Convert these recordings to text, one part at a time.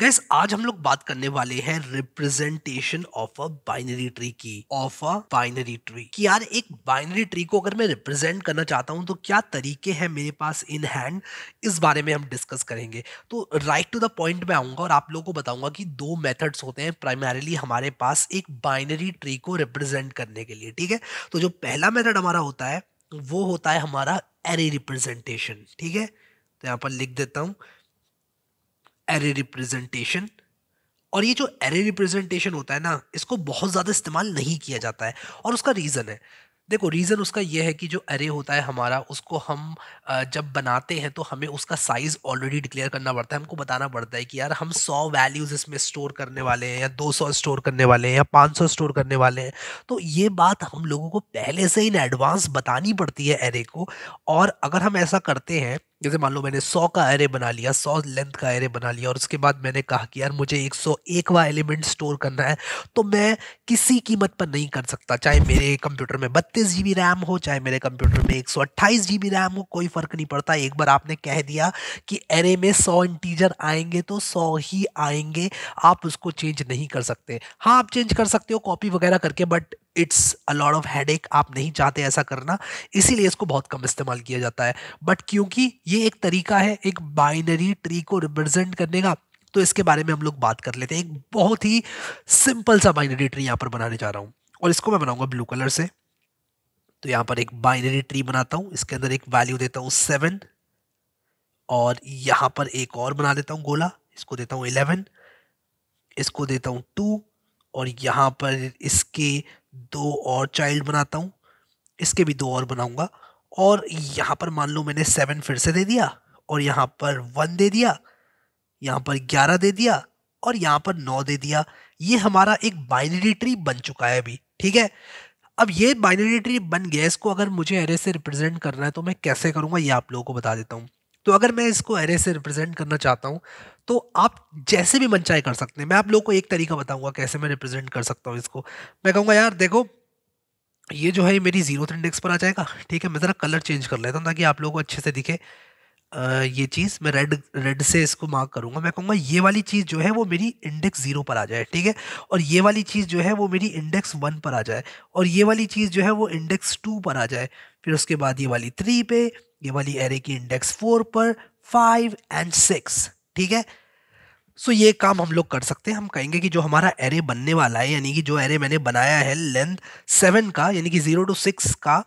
gas आज हम लोग बात करने वाले हैं representation of a binary tree की ऑफ अ बाइनरी ट्री कि यार एक बाइनरी ट्री को अगर मैं रिप्रेजेंट करना चाहता हूं तो क्या तरीके हैं मेरे पास इन हैंड इस बारे में हम डिस्कस करेंगे तो राइट टू द पॉइंट में आऊंगा और आप लोगों को बताऊंगा कि दो मेथड्स होते हैं प्राइमरीली हमारे पास एक बाइनरी ट्री को रिप्रेजेंट करने के लिए ठीक है तो जो पहला मेथड हमारा होता है वो होता है हमारा एरे रिप्रेजेंटेशन ठीक है तो यहाँ पर लिख देता हूँ एरे रिप्रेजेंटेशन और ये जो एरे रिप्रेजेंटेशन होता है ना इसको बहुत ज़्यादा इस्तेमाल नहीं किया जाता है और उसका रीज़न है देखो रीज़न उसका यह है कि जो एरे होता है हमारा उसको हम जब बनाते हैं तो हमें उसका साइज़ ऑलरेडी डिक्लेयर करना पड़ता है हमको बताना पड़ता है कि यार हम सौ वैल्यूज़ इसमें स्टोर करने वाले हैं या दो सौ स्टोर करने वाले हैं या पाँच सौ स्टोर करने वाले हैं तो ये बात हम लोगों को पहले से इन एडवांस बतानी पड़ती है एरे को और अगर हम ऐसा करते हैं जैसे मान लो मैंने सौ का एरे बना लिया सौ लेंथ का एरे बना लिया और उसके बाद मैंने कहा कि यार मुझे एक सौ वा एलिमेंट स्टोर करना है तो मैं किसी कीमत पर नहीं कर सकता चाहे मेरे कंप्यूटर में बत्तीस जी रैम हो चाहे मेरे कंप्यूटर में एक सौ रैम हो कोई फ़र्क नहीं पड़ता एक बार आपने कह दिया कि एरे में सौ इंटीजर आएंगे तो सौ ही आएंगे आप उसको चेंज नहीं कर सकते हाँ आप चेंज कर सकते हो कॉपी वगैरह करके but it's a lot of head आप नहीं चाहते ऐसा करना इसीलिए इसको बहुत कम इस्तेमाल किया जाता है बट क्योंकि ये एक तरीका है एक बाइनरी ट्री को रिप्रेजेंट करने का तो इसके बारे में हम लोग बात कर लेते हैं एक बहुत ही सिंपल सा बाइनरी ट्री यहाँ पर बनाने जा रहा हूँ और इसको मैं बनाऊंगा ब्लू कलर से तो यहाँ पर एक बाइनरी ट्री बनाता हूँ इसके अंदर एक वैल्यू देता हूँ सेवन और यहाँ पर एक और बना देता हूँ गोला इसको देता हूँ इलेवन इसको देता हूँ टू और यहाँ पर इसके दो और चाइल्ड बनाता हूँ इसके भी दो और बनाऊँगा और यहाँ पर मान लो मैंने सेवन फिर से दे दिया और यहाँ पर वन दे दिया यहाँ पर ग्यारह दे दिया और यहाँ पर नौ दे दिया ये हमारा एक बाइनरी ट्री बन चुका है अभी ठीक है अब ये बाइनरी ट्री बन गया इसको अगर मुझे एरे से रिप्रेजेंट करना है तो मैं कैसे करूँगा ये आप लोगों को बता देता हूँ तो अगर मैं इसको एरे से रिप्रेजेंट करना चाहता हूँ तो आप जैसे भी मन चाहे कर सकते हैं मैं आप लोगों को एक तरीका बताऊंगा कैसे मैं रिप्रेजेंट कर सकता हूँ इसको मैं कहूँगा यार देखो ये जो है ये मेरी जीरो इंडेक्स पर आ जाएगा ठीक है मैं ज़रा कलर चेंज कर लेता हूँ ताकि आप लोगों को अच्छे से दिखे आ, ये चीज़ मैं रेड रेड से इसको मार्क करूँगा मैं कहूँगा ये वाली चीज़ जो है वो मेरी इंडेक्स ज़ीरो पर आ जाए ठीक है और ये वाली चीज़ जो है वो मेरी इंडेक्स वन पर आ जाए और ये वाली चीज़ जो है वो इंडेक्स टू पर आ जाए फिर उसके बाद ये वाली थ्री पे ये वाली एरे की इंडेक्स फोर पर फाइव एंड सिक्स ठीक है सो so, ये काम हम लोग कर सकते हैं हम कहेंगे कि जो हमारा एरे बनने वाला है यानी कि जो एरे मैंने बनाया है लेंथ सेवन का यानी कि ज़ीरो टू सिक्स का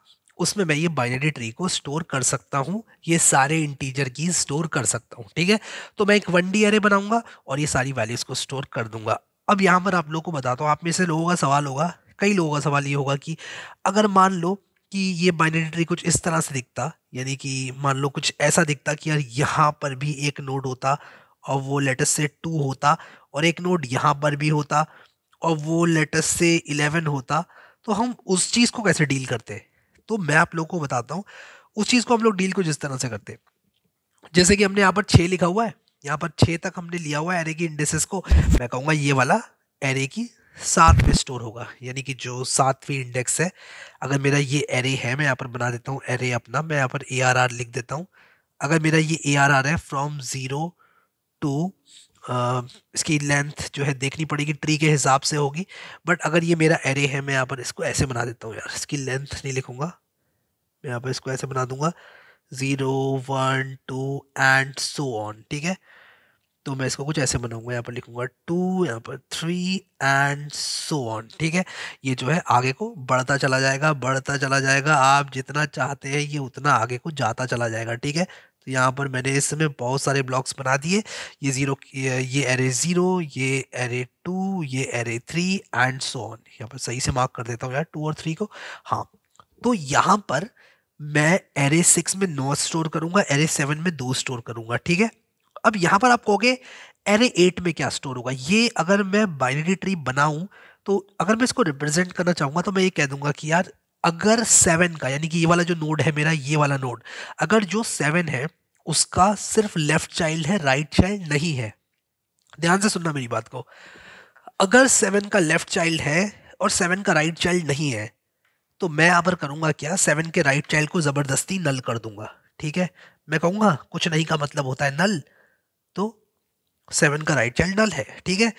उसमें मैं ये बाइनरी ट्री को स्टोर कर सकता हूँ ये सारे इंटीजर की स्टोर कर सकता हूँ ठीक है तो मैं एक वन डी एरे बनाऊंगा और ये सारी वैल्यूज़ को स्टोर कर दूंगा अब यहाँ पर आप लोग को बताता हूँ आप में से लोगों का सवाल होगा कई लोगों का सवाल ये होगा कि अगर मान लो कि ये बाइनरी ट्री कुछ इस तरह से दिखता यानी कि मान लो कुछ ऐसा दिखता कि यार यहाँ पर भी एक नोड होता और वो लेटेस्ट से टू होता और एक नोड यहाँ पर भी होता और वो लेटेस्ट से इलेवन होता तो हम उस चीज़ को कैसे डील करते तो मैं आप लोग को बताता हूँ उस चीज़ को हम लोग डील को जिस तरह से करते जैसे कि हमने यहाँ पर छः लिखा हुआ है यहाँ पर छः तक हमने लिया हुआ है एरे की इंडेसेस को मैं कहूँगा ये वाला एरे की सात पे स्टोर होगा यानी कि जो सातवीं इंडेक्स है अगर मेरा ये एरे है मैं यहाँ पर बना देता हूँ एरे अपना मैं यहाँ पर ए आर आर लिख देता हूँ अगर मेरा ये ए आर आर है फ्रॉम ज़ीरो टू इसकी लेंथ जो है देखनी पड़ेगी ट्री के हिसाब से होगी बट अगर ये मेरा एरे है मैं यहाँ पर इसको ऐसे बना देता हूँ यार इसकी लेंथ नहीं लिखूँगा मैं यहाँ पर इसको ऐसे बना दूँगा zero one two and so on ठीक है तो मैं इसको कुछ ऐसे बनाऊंगा यहाँ पर लिखूंगा टू यहाँ पर थ्री एंड सो ऑन ठीक है ये जो है आगे को बढ़ता चला जाएगा बढ़ता चला जाएगा आप जितना चाहते हैं ये उतना आगे को जाता चला जाएगा ठीक है तो यहाँ पर मैंने इस समय बहुत सारे ब्लॉक्स बना दिए ये ज़ीरो ये एरे ज़ीरो ये एरे टू ये array three and so on यहाँ पर सही से मार्क कर देता हूँ यार टू और थ्री को हाँ तो यहाँ पर मैं एरे सिक्स में नौ स्टोर करूँगा एरे सेवन में दो स्टोर करूँगा ठीक है अब यहाँ पर आप कहोगे एरे एट में क्या स्टोर होगा ये अगर मैं बाइनरी ट्री बनाऊँ तो अगर मैं इसको रिप्रेजेंट करना चाहूँगा तो मैं ये कह दूंगा कि यार अगर सेवन का यानी कि ये वाला जो नोड है मेरा ये वाला नोड अगर जो सेवन है उसका सिर्फ लेफ्ट चाइल्ड है राइट right चाइल्ड नहीं है ध्यान से सुनना मेरी बात को अगर सेवन का लेफ्ट चाइल्ड है और सेवन का राइट right चाइल्ड नहीं है तो मैं यहाँ पर करूँगा क्या सेवन के राइट right चाइल्ड को ज़बरदस्ती नल कर दूंगा ठीक है मैं कहूँगा कुछ नहीं का मतलब होता है नल तो सेवन का राइट चाइल्ड नल है ठीक है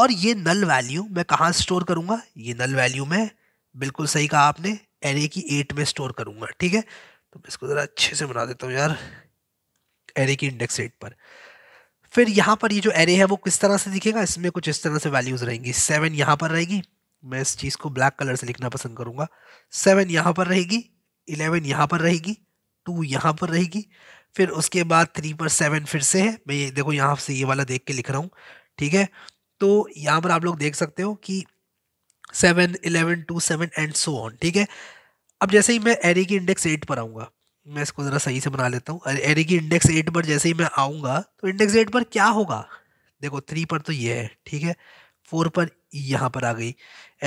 और ये नल वैल्यू मैं कहाँ स्टोर करूँगा ये नल वैल्यू मैं बिल्कुल सही कहा आपने एरे की एट में स्टोर करूँगा ठीक है तो मैं इसको ज़रा अच्छे से बना देता हूँ यार एरे की इंडेक्स एट पर फिर यहाँ पर ये जो एरे है वो किस तरह से दिखेगा इसमें कुछ इस तरह से वैल्यूज़ रहेंगी सेवन यहाँ पर रहेगी मैं इस चीज़ को ब्लैक कलर से लिखना पसंद करूँगा सेवन यहाँ पर रहेगी इलेवन यहाँ पर रहेगी टू यहाँ पर रहेगी फिर उसके बाद थ्री पर सेवन फिर से है मैं ये देखो यहाँ से ये वाला देख के लिख रहा हूँ ठीक है तो यहाँ पर आप लोग देख सकते हो कि seven eleven two seven and so on ठीक है अब जैसे ही मैं एरे की इंडेक्स एट पर आऊँगा मैं इसको ज़रा सही से बना लेता हूँ एरे की इंडेक्स एट पर जैसे ही मैं आऊँगा तो इंडेक्स एट पर क्या होगा देखो थ्री पर तो ये है ठीक है फोर पर यहाँ पर आ गई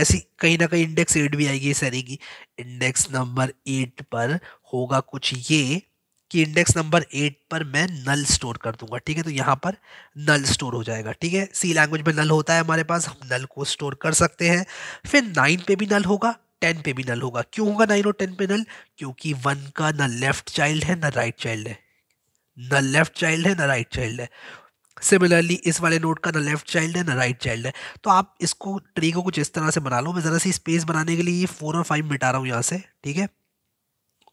ऐसी कहीं ना कहीं इंडेक्स एट भी आएगी इस एरे की इंडेक्स नंबर एट पर होगा कुछ ये कि इंडेक्स नंबर एट पर मैं नल स्टोर कर दूंगा ठीक है तो यहाँ पर नल स्टोर हो जाएगा ठीक है सी लैंग्वेज में नल होता है हमारे पास हम नल को स्टोर कर सकते हैं फिर नाइन पे भी नल होगा टेन पे भी नल होगा क्यों होगा नाइन और टेन पे नल क्योंकि वन का ना लेफ्ट चाइल्ड है ना राइट चाइल्ड है ना लेफ्ट चाइल्ड है ना राइट चाइल्ड है सिमिलरली इस वाले नोट का ना लेफ्ट चाइल्ड है ना राइट चाइल्ड है तो आप इसको ट्री को कुछ इस तरह से बना लो मैं ज़रा सी स्पेस बनाने के लिए फोर और फाइव मिटा रहा हूँ यहाँ से ठीक है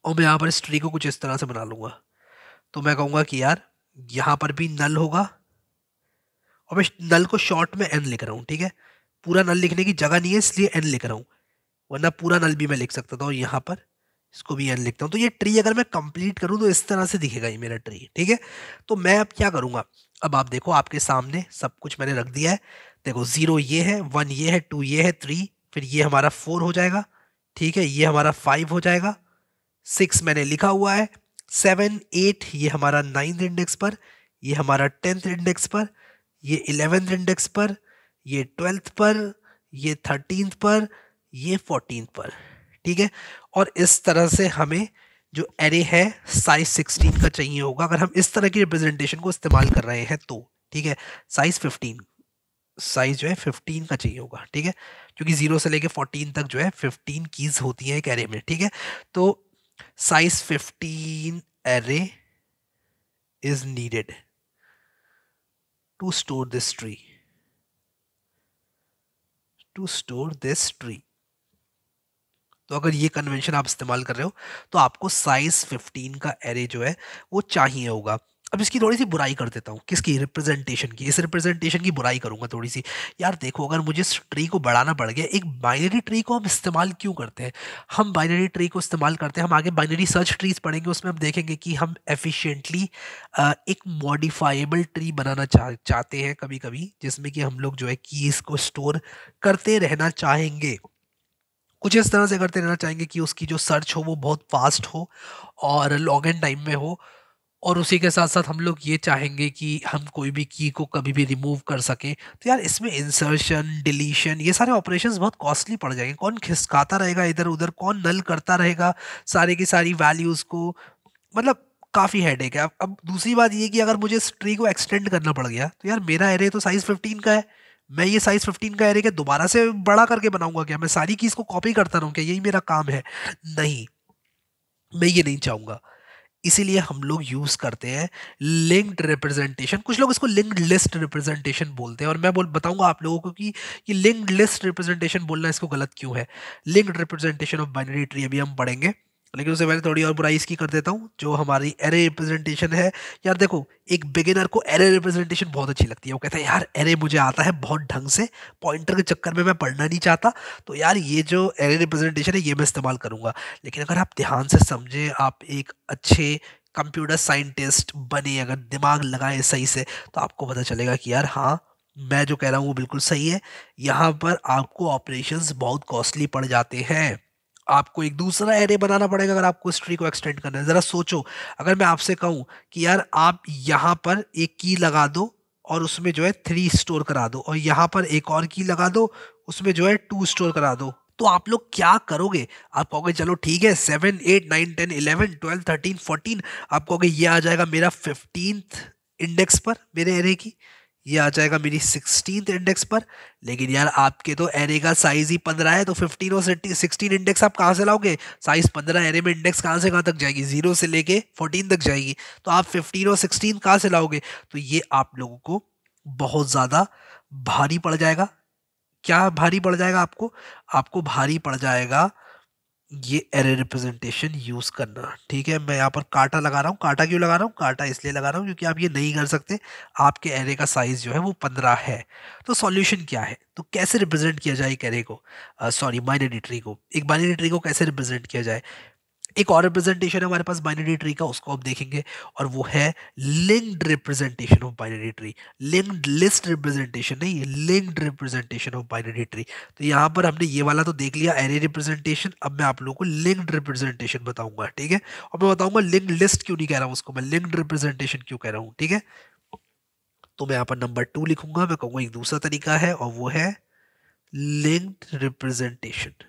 और मैं यहाँ पर इस ट्री को कुछ इस तरह से बना लूँगा तो मैं कहूँगा कि यार यहाँ पर भी नल होगा और मैं नल को शॉर्ट में एन लिख रहा हूँ ठीक है पूरा नल लिखने की जगह नहीं है इसलिए एन लिख रहा हूँ वरना पूरा नल भी मैं लिख सकता था और यहाँ पर इसको भी एन लिखता हूँ तो ये ट्री अगर मैं कंप्लीट करूँ तो इस तरह से दिखेगा ये मेरा ट्री ठीक है तो मैं अब क्या करूँगा अब आप देखो आपके सामने सब कुछ मैंने रख दिया है देखो ज़ीरो ये है वन ये है टू ये है थ्री फिर ये हमारा फोर हो जाएगा ठीक है ये हमारा फाइव हो जाएगा सिक्स मैंने लिखा हुआ है सेवन एट ये हमारा नाइन्थ इंडेक्स पर ये हमारा टेंथ इंडेक्स पर ये इलेवेंथ इंडेक्स पर ये ट्वेल्थ पर ये थर्टीनथ पर ये फोर्टीन पर ठीक है और इस तरह से हमें जो एरे है साइज सिक्सटीन का चाहिए होगा अगर हम इस तरह की रिप्रेजेंटेशन को इस्तेमाल कर रहे हैं तो ठीक है साइज फिफ्टीन साइज जो है फिफ्टीन का चाहिए होगा ठीक है क्योंकि जीरो से लेके फोर्टीन तक जो है फिफ्टीन कीज होती हैं एक एरे में ठीक है तो size 15 array is needed to store this tree to store this tree तो अगर ये कन्वेंशन आप इस्तेमाल कर रहे हो तो आपको साइज 15 का एरे जो है वो चाहिए होगा अब इसकी थोड़ी सी बुराई कर देता हूँ किसकी रिप्रेजेंटेशन की इस रिप्रेजेंटेशन की बुराई करूँगा थोड़ी सी यार देखो अगर मुझे इस ट्री को बढ़ाना पड़ गया एक बाइनरी ट्री को हम इस्तेमाल क्यों करते हैं हम बाइनरी ट्री को इस्तेमाल करते हैं हम आगे बाइनरी सर्च ट्रीज पढ़ेंगे उसमें हम देखेंगे कि हम एफिशियंटली एक मॉडिफाइबल ट्री बनाना चाह चाहते हैं कभी कभी जिसमें कि हम लोग जो है कीज़ को स्टोर करते रहना चाहेंगे कुछ इस तरह से करते रहना चाहेंगे कि उसकी जो सर्च हो वो बहुत फास्ट हो और लॉन्ग एंड टाइम में हो और उसी के साथ साथ हम लोग ये चाहेंगे कि हम कोई भी की को कभी भी रिमूव कर सकें तो यार इसमें इंसर्शन डिलीशन ये सारे ऑपरेशंस बहुत कॉस्टली पड़ जाएंगे कौन खिसकाता रहेगा इधर उधर कौन नल करता रहेगा सारे की सारी वैल्यूज़ को मतलब काफ़ी हेडेक है अब अब दूसरी बात ये कि अगर मुझे इस ट्री को एक्सटेंड करना पड़ गया तो यार मेरा एरे तो साइज़ फिफ्टीन का है मैं ये साइज़ फिफ्टीन का एरे के दोबारा से बड़ा करके बनाऊंगा क्या मैं सारी चीज़ को कॉपी करता रहूँ क्या यही मेरा काम है नहीं मैं ये नहीं चाहूँगा इसीलिए हम लोग यूज़ करते हैं लिंक्ड रिप्रेजेंटेशन कुछ लोग इसको लिंक्ड लिस्ट रिप्रेजेंटेशन बोलते हैं और मैं बोल बताऊंगा आप लोगों को कि ये लिंक्ड लिस्ट रिप्रेजेंटेशन बोलना इसको गलत क्यों है linked representation of binary tree अभी हम पढ़ेंगे लेकिन उससे पहले थोड़ी और बुराई इसकी कर देता हूँ जो हमारी एरे रिप्रेजेंटेशन है यार देखो एक बिगिनर को एरे रिप्रेजेंटेशन बहुत अच्छी लगती है वो कहता है यार एरे मुझे आता है बहुत ढंग से पॉइंटर के चक्कर में मैं पढ़ना नहीं चाहता तो यार ये जो एरे रिप्रेजेंटेशन है ये मैं इस्तेमाल करूँगा लेकिन अगर आप ध्यान से समझें आप एक अच्छे कंप्यूटर साइंटिस्ट बने अगर दिमाग लगाए सही से तो आपको पता चलेगा कि यार हाँ मैं जो कह रहा हूँ वो बिल्कुल सही है यहाँ पर आपको ऑपरेशंस बहुत कॉस्टली पड़ जाते हैं आपको एक दूसरा एरे बनाना पड़ेगा अगर आपको स्ट्री को एक्सटेंड करना है ज़रा सोचो अगर मैं आपसे कहूँ कि यार आप यहाँ पर एक की लगा दो और उसमें जो है थ्री स्टोर करा दो और यहाँ पर एक और की लगा दो उसमें जो है टू स्टोर करा दो तो आप लोग क्या करोगे आप कहोगे चलो ठीक है seven eight nine ten eleven twelve thirteen fourteen आप कहोगे ये आ जाएगा मेरा फिफ्टींथ इंडेक्स पर मेरे एरे की ये आ जाएगा मेरी सिक्सटीन इंडेक्स पर लेकिन यार आपके तो एरे का साइज ही पंद्रह है तो फिफ्टीन और सिक्सटीन इंडेक्स आप कहाँ से लाओगे साइज पंद्रह एरे में इंडेक्स कहाँ से कहाँ तक जाएगी जीरो से लेके फोर्टीन तक जाएगी तो आप फिफ्टीन और सिक्सटीन कहाँ से लाओगे तो ये आप लोगों को बहुत ज़्यादा भारी पड़ जाएगा क्या भारी पड़ जाएगा आपको आपको भारी पड़ जाएगा ये एरे रिप्रेजेंटेशन यूज़ करना ठीक है मैं यहाँ पर काटा लगा रहा हूँ काटा क्यों लगा रहा हूँ काटा इसलिए लगा रहा हूँ क्योंकि आप ये नहीं कर सकते आपके एरे का साइज़ जो है वो पंद्रह है तो सॉल्यूशन क्या है तो कैसे रिप्रेजेंट किया जाए एक एरे को सॉरी बाइनरी ट्री को एक बाइनरी ट्री को कैसे रिप्रेजेंट किया जाए एक और रिप्रेजेंटेशन है हमारे पास बाइनरी ट्री का उसको आप देखेंगे और वो है linked representation of binary tree linked list representation नहीं ये linked representation of binary tree तो यहाँ पर हमने ये वाला तो देख लिया एरे रिप्रेजेंटेशन अब मैं आप लोगों को लिंक्ड रिप्रेजेंटेशन बताऊंगा ठीक है और मैं बताऊंगा लिंक लिस्ट क्यों नहीं कह रहा हूँ उसको मैं लिंक्ड रिप्रेजेंटेशन क्यों कह रहा हूँ ठीक है तो मैं यहाँ पर नंबर टू लिखूंगा मैं कहूँगा एक दूसरा तरीका है और वो है लिंक्ड रिप्रेजेंटेशन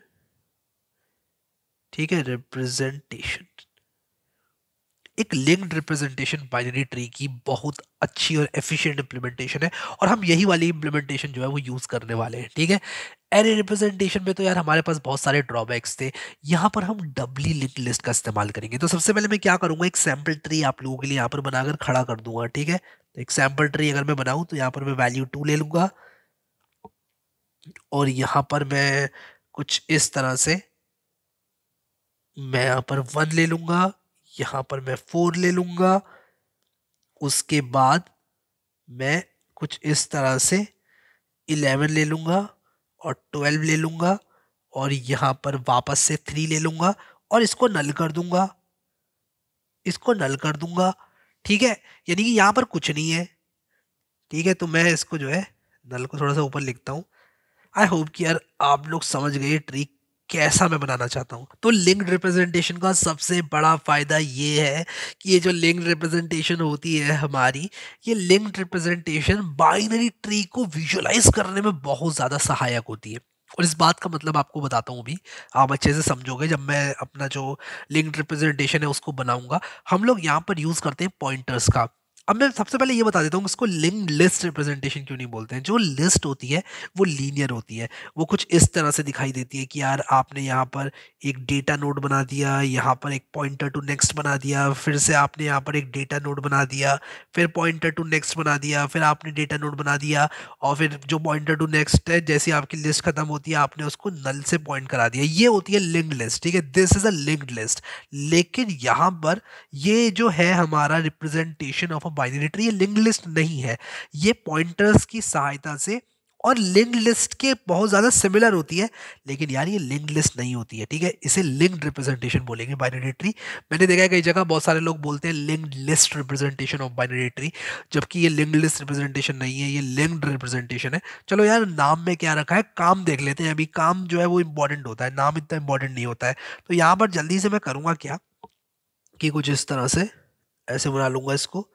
ठीक है रिप्रेजेंटेशन एक लिंक्ड रिप्रेजेंटेशन बाइनरी ट्री की बहुत अच्छी और एफिशिएंट इंप्लीमेंटेशन है और हम यही वाली इंप्लीमेंटेशन जो है वो यूज़ करने वाले हैं ठीक है एरे रिप्रेजेंटेशन में तो यार हमारे पास बहुत सारे ड्रॉबैक्स थे यहाँ पर हम डबली लिंक लिस्ट का इस्तेमाल करेंगे तो सबसे पहले मैं क्या करूँगा एक सैम्पल ट्री आप लोगों के लिए यहाँ पर बनाकर खड़ा कर दूंगा ठीक है तो एक सैम्पल ट्री अगर मैं बनाऊँ तो यहाँ पर मैं वैल्यू टू ले लूँगा और यहाँ पर मैं कुछ इस तरह से मैं यहाँ पर वन ले लूँगा यहाँ पर मैं फोर ले लूँगा उसके बाद मैं कुछ इस तरह से इलेवन ले लूँगा और ट्वेल्व ले लूँगा और यहाँ पर वापस से थ्री ले लूँगा और इसको नल कर दूँगा इसको नल कर दूँगा ठीक है यानी कि यहाँ पर कुछ नहीं है ठीक है तो मैं इसको जो है नल को थोड़ा सा ऊपर लिखता हूँ आई होप कि यार आप लोग समझ गए ट्रिक कैसा मैं बनाना चाहता हूँ तो लिंक्ड रिप्रेजेंटेशन का सबसे बड़ा फ़ायदा ये है कि ये जो लिंक्ड रिप्रेजेंटेशन होती है हमारी ये लिंक्ड रिप्रेजेंटेशन बाइनरी ट्री को विजुलाइज करने में बहुत ज़्यादा सहायक होती है और इस बात का मतलब आपको बताता हूँ भी आप अच्छे से समझोगे जब मैं अपना जो लिंक्ड रिप्रेजेंटेशन है उसको बनाऊँगा हम लोग यहाँ पर यूज़ करते हैं पॉइंटर्स का अब मैं सबसे पहले ये बता देता हूँ इसको लिंग लिस्ट रिप्रेजेंटेशन क्यों नहीं बोलते हैं जो लिस्ट होती है वो लीनियर होती है वो कुछ इस तरह से दिखाई देती है कि यार आपने यहाँ पर एक डेटा नोड बना दिया यहाँ पर एक पॉइंटर टू नेक्स्ट बना दिया फिर से आपने यहाँ पर एक डेटा नोड बना दिया फिर पॉइंटर टू नेक्स्ट बना दिया फिर आपने डेटा नोड बना दिया और फिर जो पॉइंटर टू नेक्स्ट है जैसे आपकी लिस्ट खत्म होती है आपने उसको नल से पॉइंट करा दिया ये होती है लिंक लिस्ट ठीक है this is a link list लेकिन यहाँ पर ये जो है हमारा representation of a binary link list नहीं है ये पॉइंटर्स की सहायता से और लिंक लिस्ट के बहुत ज़्यादा सिमिलर होती है लेकिन यार ये लिंक लिस्ट नहीं होती है ठीक है इसे लिंक रिप्रेजेंटेशन बोलेंगे बाइनरी ट्री मैंने देखा है कई जगह बहुत सारे लोग बोलते हैं link list representation of binary tree जबकि ये लिंक लिस्ट रिप्रेजेंटेशन नहीं है ये लिंक रिप्रेजेंटेशन है चलो यार नाम में क्या रखा है काम देख लेते हैं अभी काम जो है वो इंपॉर्टेंट होता है नाम इतना इंपॉर्टेंट नहीं होता है तो यहाँ पर जल्दी से मैं करूँगा क्या कि कुछ इस तरह से ऐसे बना लूँगा इसको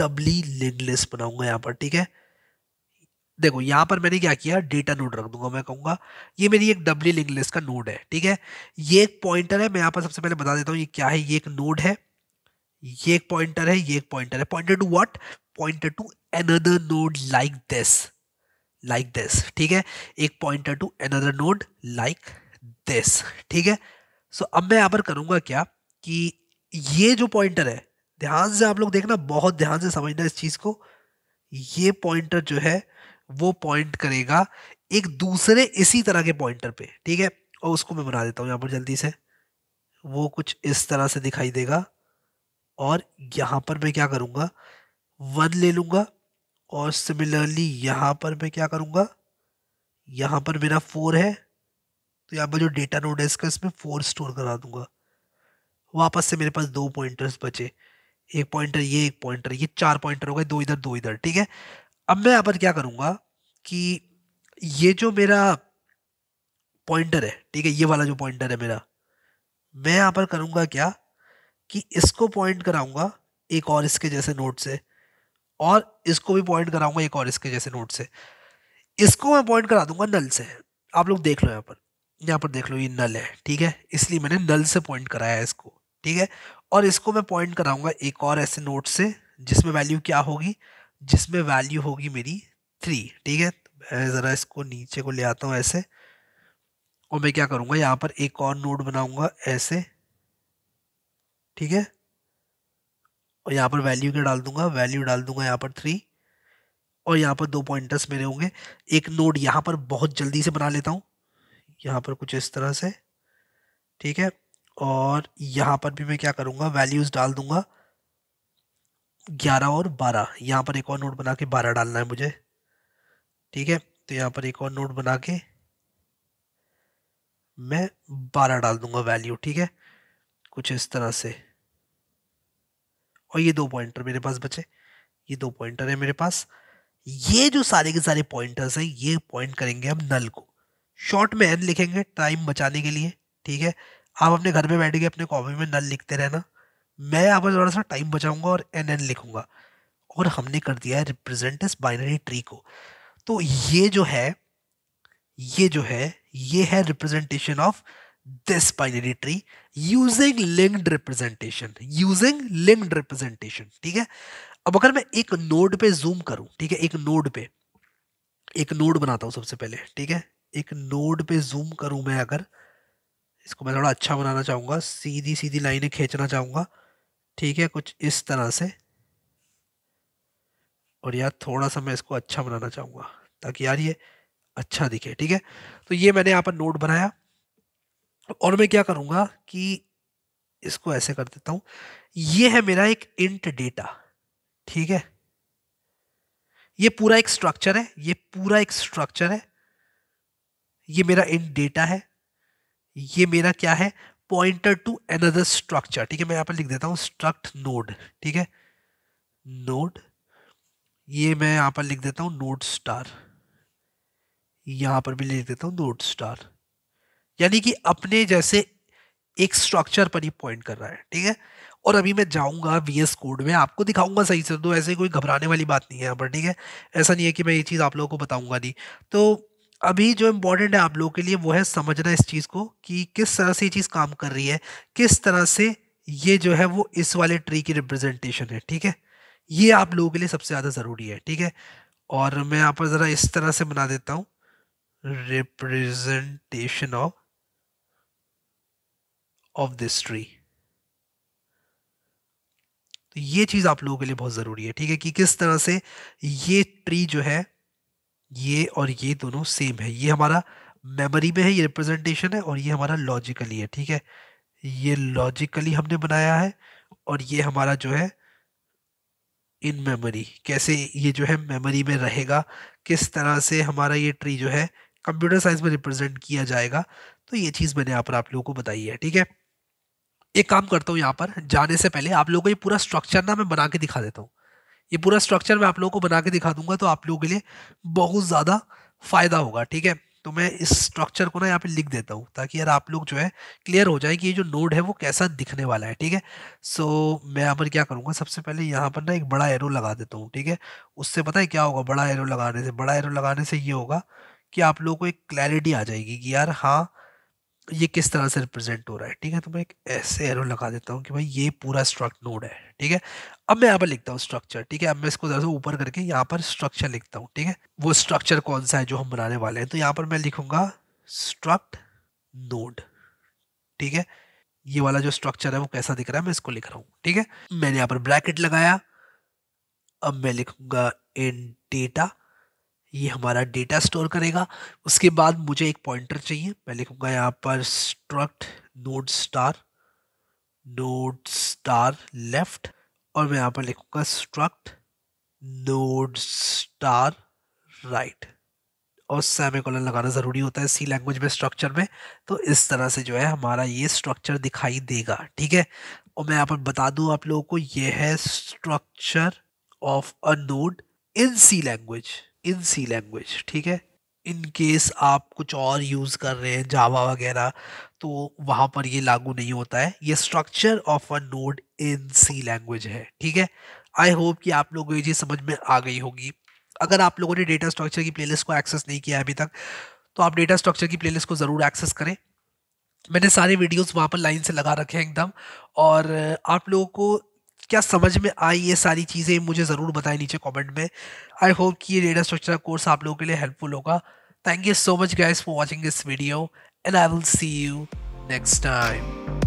डबली लिनलेस बनाऊंगा यहाँ पर ठीक है देखो यहाँ पर मैंने क्या किया डेटा नोड रख दूंगा मैं कहूँगा ये मेरी एक डबली लिंगलेस का नोड है ठीक है ये एक पॉइंटर है मैं यहाँ पर सबसे पहले बता देता हूँ ये क्या है ये एक नोड है ये एक पॉइंटर है ये एक पॉइंटर है pointer to what pointer to another node like this like this ठीक है एक pointer to another node like this ठीक है सो अब मैं यहाँ पर करूँगा क्या कि ये जो पॉइंटर है ध्यान से आप लोग देखना बहुत ध्यान से समझना इस चीज़ को ये पॉइंटर जो है वो पॉइंट करेगा एक दूसरे इसी तरह के पॉइंटर पे ठीक है और उसको मैं बना देता हूँ यहाँ पर जल्दी से वो कुछ इस तरह से दिखाई देगा और यहाँ पर मैं क्या करूँगा वन ले लूँगा और सिमिलरली यहाँ पर मैं क्या करूँगा यहाँ पर मेरा फोर है तो यहाँ पर जो डेटा नोड है इसका इसमें फोर स्टोर करा दूंगा वापस से मेरे पास दो पॉइंटर्स बचे एक पॉइंटर ये एक पॉइंटर ये चार पॉइंटर हो गए दो इधर दो इधर ठीक है अब मैं यहाँ पर क्या करूँगा कि ये जो मेरा पॉइंटर है ठीक है ये वाला जो पॉइंटर है मेरा मैं यहाँ पर करूँगा क्या कि इसको पॉइंट कराऊँगा एक और इसके जैसे नोट से और इसको भी पॉइंट कराऊँगा एक और इसके जैसे नोट से इसको मैं पॉइंट करा दूंगा नल से आप लोग देख लो यहाँ पर यहाँ पर देख लो ये नल है ठीक है इसलिए मैंने नल से पॉइंट कराया है इसको ठीक है और इसको मैं पॉइंट कराऊंगा एक और ऐसे नोट से जिसमें वैल्यू क्या होगी जिसमें वैल्यू होगी मेरी थ्री ठीक है मैं ज़रा इसको नीचे को ले आता हूँ ऐसे और मैं क्या करूँगा यहाँ पर एक और नोट बनाऊँगा ऐसे ठीक है और यहाँ पर वैल्यू क्या डाल दूंगा वैल्यू डाल दूंगा यहाँ पर थ्री और यहाँ पर दो पॉइंटर्स मेरे होंगे एक नोड यहाँ पर बहुत जल्दी से बना लेता हूँ यहाँ पर कुछ इस तरह से ठीक है और यहाँ पर भी मैं क्या करूँगा वैल्यूज़ डाल दूंगा ग्यारह और बारह यहाँ पर एक और नोट बना के बारह डालना है मुझे ठीक है तो यहाँ पर एक और नोट बना के मैं बारह डाल दूंगा वैल्यू ठीक है कुछ इस तरह से और ये दो पॉइंटर मेरे पास बचे ये दो पॉइंटर है मेरे पास ये जो सारे के सारे पॉइंटर्स हैं ये पॉइंट करेंगे हम नल को शॉर्ट में एन लिखेंगे टाइम बचाने के लिए ठीक है आप अपने घर में बैठ के अपने कॉपी में नल लिखते रहना मैं यहाँ पर थोड़ा सा टाइम बचाऊंगा और एन एन लिखूंगा और हमने कर दिया है रिप्रेजेंट इस बाइनरी ट्री को तो ये जो है ये जो है ये है representation of this binary tree using linked representation using linked representation ठीक है अब अगर मैं एक नोड पे जूम करूं ठीक है एक नोड पे एक नोड बनाता हूं सबसे पहले ठीक है एक नोड पे जूम करूं मैं अगर इसको मैं थोड़ा अच्छा बनाना चाहूँगा सीधी सीधी लाइनें खींचना चाहूँगा ठीक है कुछ इस तरह से और यार थोड़ा सा मैं इसको अच्छा बनाना चाहूँगा ताकि यार ये अच्छा दिखे ठीक है तो ये मैंने यहाँ पर नोट बनाया और मैं क्या करूँगा कि इसको ऐसे कर देता हूँ ये है मेरा एक इंट डेटा ठीक है ये पूरा एक स्ट्रक्चर है ये पूरा एक स्ट्रक्चर है ये मेरा इंट डेटा है ये मेरा क्या है पॉइंटर टू अनदर स्ट्रक्चर ठीक है मैं यहाँ पर लिख देता हूँ स्ट्रक्ट नोड ठीक है नोड ये मैं यहाँ पर लिख देता हूँ नोड स्टार यहाँ पर भी लिख देता हूँ नोड स्टार यानी कि अपने जैसे एक स्ट्रक्चर पर ही पॉइंट कर रहा है ठीक है और अभी मैं जाऊंगा वीएस कोड में आपको दिखाऊंगा सही से तो ऐसे कोई घबराने वाली बात नहीं है यहाँ पर ठीक है ऐसा नहीं है कि मैं ये चीज़ आप लोगों को बताऊंगा नहीं तो अभी जो इम्पोर्टेंट है आप लोगों के लिए वो है समझना इस चीज़ को कि किस तरह से ये चीज़ काम कर रही है किस तरह से ये जो है वो इस वाले ट्री की रिप्रेजेंटेशन है ठीक है ये आप लोगों के लिए सबसे ज़्यादा ज़रूरी है ठीक है और मैं यहाँ पर ज़रा इस तरह से बना देता हूँ representation of of this tree तो ये चीज़ आप लोगों के लिए बहुत ज़रूरी है ठीक है कि किस तरह से ये ट्री जो है ये और ये दोनों सेम है ये हमारा मेमोरी में है ये रिप्रेजेंटेशन है और ये हमारा लॉजिकली है ठीक है ये लॉजिकली हमने बनाया है और ये हमारा जो है इन मेमोरी कैसे ये जो है मेमोरी में रहेगा किस तरह से हमारा ये ट्री जो है कंप्यूटर साइंस में रिप्रेजेंट किया जाएगा तो ये चीज़ मैंने यहाँ पर आप लोगों को बताई है ठीक है एक काम करता हूँ यहाँ पर जाने से पहले आप लोगों को ये पूरा स्ट्रक्चर ना मैं बना के दिखा देता हूँ ये पूरा स्ट्रक्चर मैं आप लोगों को बना के दिखा दूंगा तो आप लोगों के लिए बहुत ज़्यादा फ़ायदा होगा ठीक है तो मैं इस स्ट्रक्चर को ना यहाँ पे लिख देता हूँ ताकि यार आप लोग जो है क्लियर हो जाए कि ये जो नोड है वो कैसा दिखने वाला है ठीक है सो मैं यहाँ पर क्या करूँगा सबसे पहले यहाँ पर ना एक बड़ा एरो लगा देता हूँ ठीक है उससे पता है क्या होगा बड़ा एरो लगाने से बड़ा एरो लगाने से ये होगा कि आप लोगों को एक क्लैरिटी आ जाएगी कि यार हाँ ये किस तरह से रिप्रेजेंट हो रहा है ठीक है तो मैं एक ऐसे एरो लगा देता हूँ कि भाई ये पूरा स्ट्रक्ट नोड है ठीक है अब मैं यहाँ पर लिखता हूँ स्ट्रक्चर ठीक है अब मैं इसको जरा सा ऊपर करके यहाँ पर स्ट्रक्चर लिखता हूँ ठीक है वो स्ट्रक्चर कौन सा है जो हम बनाने वाले हैं तो यहाँ पर मैं लिखूंगा स्ट्रक्ट नोड ठीक है ये वाला जो स्ट्रक्चर है वो कैसा दिख रहा है मैं इसको लिख रहा हूँ ठीक है मैंने यहाँ पर ब्रैकेट लगाया अब मैं लिखूंगा इन डेटा ये हमारा डेटा स्टोर करेगा उसके बाद मुझे एक पॉइंटर चाहिए मैं लिखूंगा यहाँ पर struct node star node star left और मैं यहाँ पर लिखूंगा स्ट्रक्ट नोड स्टार राइट और सेमी कॉलन लगाना ज़रूरी होता है सी लैंग्वेज में स्ट्रक्चर में तो इस तरह से जो है हमारा ये स्ट्रक्चर दिखाई देगा ठीक है और मैं यहाँ पर बता दूँ आप लोगों को ये है structure of a node in C language in C language ठीक है इन केस आप कुछ और यूज़ कर रहे हैं जावा वगैरह तो वहाँ पर ये लागू नहीं होता है ये structure of a node in C language है ठीक है आई होप कि आप लोगों को ये चीज़ समझ में आ गई होगी अगर आप लोगों ने डेटा स्ट्रक्चर की प्लेलिस्ट को एक्सेस नहीं किया अभी तक तो आप डेटा स्ट्रक्चर की प्लेलिस्ट को ज़रूर एक्सेस करें मैंने सारे वीडियोस वहाँ पर लाइन से लगा रखे हैं एकदम और आप लोगों को क्या समझ में आई ये सारी चीज़ें मुझे ज़रूर बताएं नीचे कमेंट में आई होप कि ये डेटा स्ट्रक्चर कोर्स आप लोगों के लिए हेल्पफुल होगा thank you so much guys for watching this video and I will see you next time